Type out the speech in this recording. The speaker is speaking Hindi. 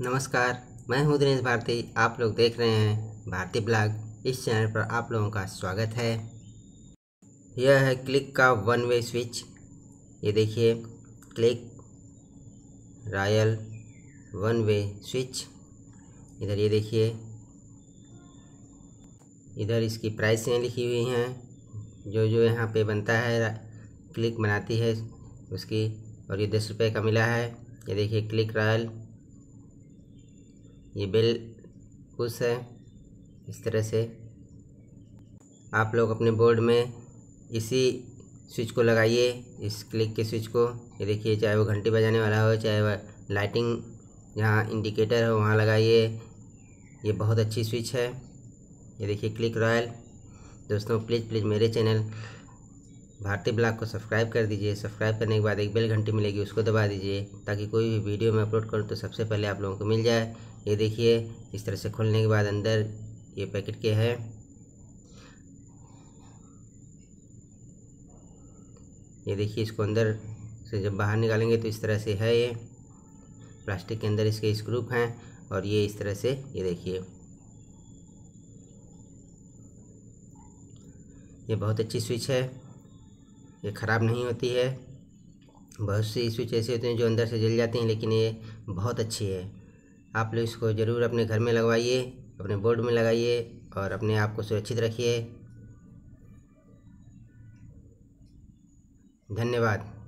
नमस्कार मैं हूं दिनेश भारती आप लोग देख रहे हैं भारती ब्लॉग इस चैनल पर आप लोगों का स्वागत है यह है क्लिक का वन वे स्विच ये देखिए click Royal one way switch इधर ये देखिए इधर इसकी प्राइसें लिखी हुई हैं जो जो यहाँ पे बनता है क्लिक बनाती है उसकी और ये दस रुपये का मिला है ये देखिए क्लिक रॉयल ये बेल खुश है इस तरह से आप लोग अपने बोर्ड में इसी स्विच को लगाइए इस क्लिक के स्विच को ये देखिए चाहे वो घंटी बजाने वाला हो चाहे वह लाइटिंग जहाँ इंडिकेटर हो वहाँ लगाइए ये बहुत अच्छी स्विच है ये देखिए क्लिक रॉयल दोस्तों प्लीज़ प्लीज़ मेरे चैनल भारतीय ब्लॉग को सब्सक्राइब कर दीजिए सब्सक्राइब करने के बाद एक बेल घंटी मिलेगी उसको दबा दीजिए ताकि कोई भी वीडियो मैं अपलोड करूँ तो सबसे पहले आप लोगों को मिल जाए ये देखिए इस तरह से खोलने के बाद अंदर ये पैकेट के है ये देखिए इसको अंदर से जब बाहर निकालेंगे तो इस तरह से है ये प्लास्टिक के अंदर इसके स्क्रूप हैं और ये इस तरह से ये देखिए ये बहुत अच्छी स्विच है ये ख़राब नहीं होती है बहुत सी स्विच ऐसे होते हैं जो अंदर से जल जाते हैं लेकिन ये बहुत अच्छी है आप लोग इसको ज़रूर अपने घर में लगवाइए अपने बोर्ड में लगाइए और अपने आप को सुरक्षित रखिए धन्यवाद